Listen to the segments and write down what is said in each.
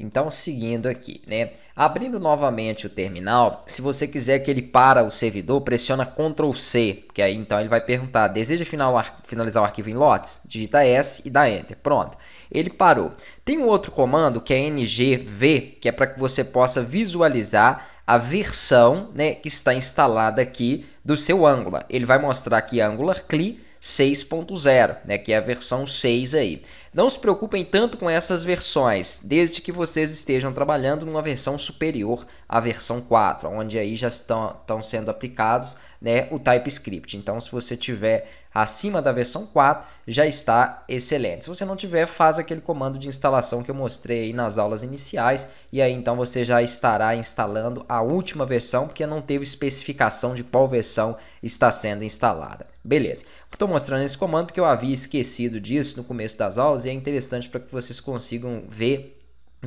Então, seguindo aqui, né? Abrindo novamente o terminal, se você quiser que ele para o servidor, pressiona Ctrl C, que aí então ele vai perguntar: deseja finalizar o arquivo em lotes? Digita S e dá Enter. Pronto. Ele parou. Tem um outro comando que é ngv, que é para que você possa visualizar a versão né, que está instalada aqui do seu Angular. Ele vai mostrar aqui Angular CLI 6.0, né, que é a versão 6 aí. Não se preocupem tanto com essas versões, desde que vocês estejam trabalhando numa versão superior à versão 4, onde aí já estão, estão sendo aplicados né, o TypeScript. Então, se você tiver acima da versão 4 já está excelente. Se você não tiver, faz aquele comando de instalação que eu mostrei aí nas aulas iniciais e aí então você já estará instalando a última versão porque não teve especificação de qual versão está sendo instalada. Beleza. Estou mostrando esse comando que eu havia esquecido disso no começo das aulas e é interessante para que vocês consigam ver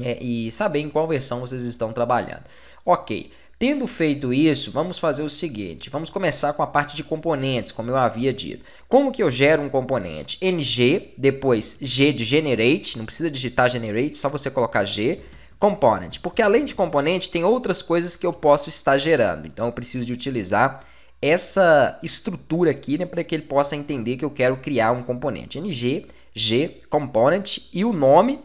é, e saber em qual versão vocês estão trabalhando. Ok, Tendo feito isso, vamos fazer o seguinte, vamos começar com a parte de componentes, como eu havia dito. Como que eu gero um componente? ng, depois g de generate, não precisa digitar generate, só você colocar g, component, porque além de componente tem outras coisas que eu posso estar gerando, então eu preciso de utilizar essa estrutura aqui né, para que ele possa entender que eu quero criar um componente. ng, g, component e o nome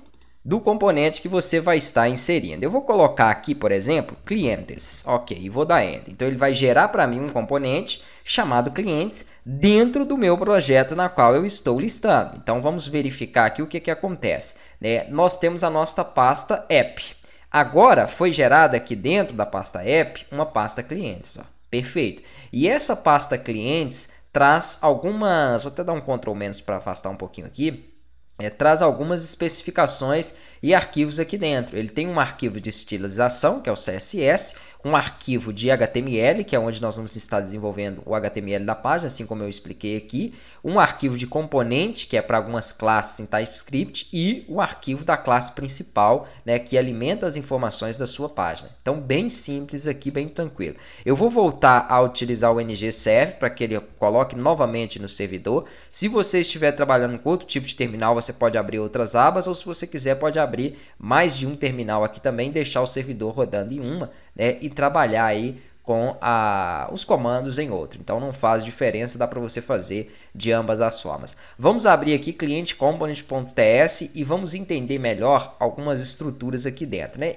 do componente que você vai estar inserindo. Eu vou colocar aqui, por exemplo, clientes. Ok, e vou dar Enter. Então, ele vai gerar para mim um componente chamado clientes dentro do meu projeto na qual eu estou listando. Então, vamos verificar aqui o que, que acontece. Né? Nós temos a nossa pasta app. Agora, foi gerada aqui dentro da pasta app uma pasta clientes. Ó. Perfeito. E essa pasta clientes traz algumas... Vou até dar um Ctrl menos para afastar um pouquinho aqui é, traz algumas especificações e arquivos aqui dentro. Ele tem um arquivo de estilização, que é o CSS, um arquivo de HTML, que é onde nós vamos estar desenvolvendo o HTML da página, assim como eu expliquei aqui, um arquivo de componente, que é para algumas classes em TypeScript, e o arquivo da classe principal, né, que alimenta as informações da sua página. Então, bem simples aqui, bem tranquilo. Eu vou voltar a utilizar o ngserve para que ele coloque novamente no servidor. Se você estiver trabalhando com outro tipo de terminal, você pode abrir outras abas ou se você quiser pode abrir mais de um terminal aqui também, deixar o servidor rodando em uma né, e trabalhar aí com a, os comandos em outro. Então não faz diferença, dá para você fazer de ambas as formas. Vamos abrir aqui clientecomponent.ts e vamos entender melhor algumas estruturas aqui dentro. Né?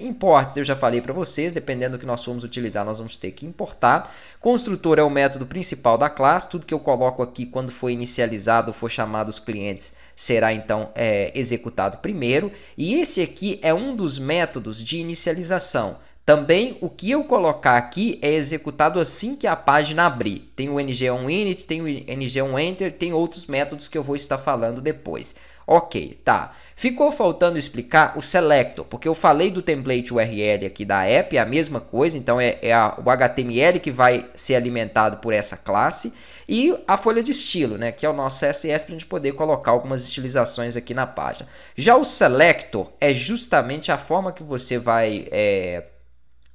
eu já falei para vocês, dependendo do que nós formos utilizar, nós vamos ter que importar. Construtor é o método principal da classe, tudo que eu coloco aqui quando for inicializado, for chamado os clientes, será então é, executado primeiro. E esse aqui é um dos métodos de inicialização. Também o que eu colocar aqui é executado assim que a página abrir. Tem o ng1init, tem o ng1enter, tem outros métodos que eu vou estar falando depois. Ok, tá. Ficou faltando explicar o selector, porque eu falei do template URL aqui da app, é a mesma coisa, então é, é a, o HTML que vai ser alimentado por essa classe e a folha de estilo, né, que é o nosso CSS para a gente poder colocar algumas estilizações aqui na página. Já o selector é justamente a forma que você vai é,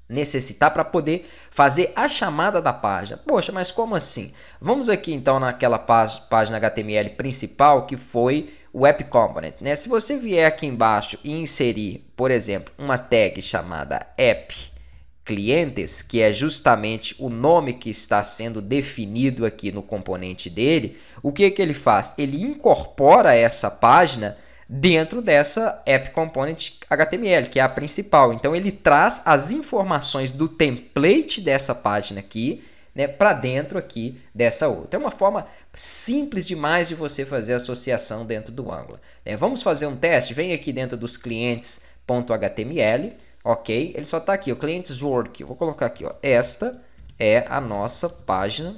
necessitar para poder fazer a chamada da página. Poxa, mas como assim? Vamos aqui então naquela página HTML principal que foi o App Component. Né? Se você vier aqui embaixo e inserir, por exemplo, uma tag chamada App Clientes, que é justamente o nome que está sendo definido aqui no componente dele, o que, que ele faz? Ele incorpora essa página dentro dessa App Component HTML, que é a principal. Então, ele traz as informações do template dessa página aqui né, para dentro aqui dessa outra. É uma forma simples demais de você fazer associação dentro do Angular. É, vamos fazer um teste? Vem aqui dentro dos clientes.html, ok? Ele só está aqui, O clientes work. Eu vou colocar aqui, ó, esta é a nossa página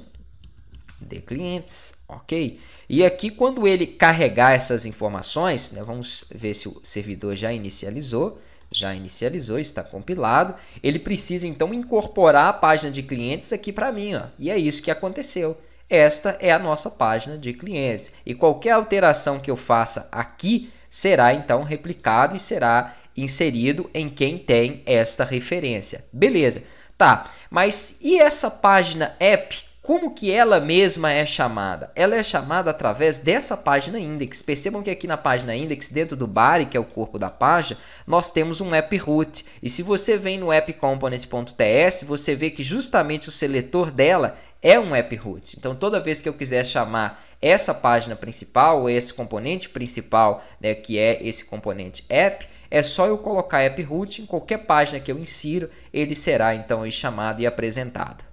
de clientes, ok? E aqui quando ele carregar essas informações, né, vamos ver se o servidor já inicializou, já inicializou, está compilado, ele precisa então incorporar a página de clientes aqui para mim, ó. e é isso que aconteceu. Esta é a nossa página de clientes e qualquer alteração que eu faça aqui será então replicado e será inserido em quem tem esta referência. Beleza, tá, mas e essa página app como que ela mesma é chamada? Ela é chamada através dessa página index. Percebam que aqui na página index, dentro do body, que é o corpo da página, nós temos um app root. E se você vem no appcomponent.ts, você vê que justamente o seletor dela é um app root. Então, toda vez que eu quiser chamar essa página principal, ou esse componente principal, né, que é esse componente app, é só eu colocar app root em qualquer página que eu insiro, ele será então chamado e apresentado.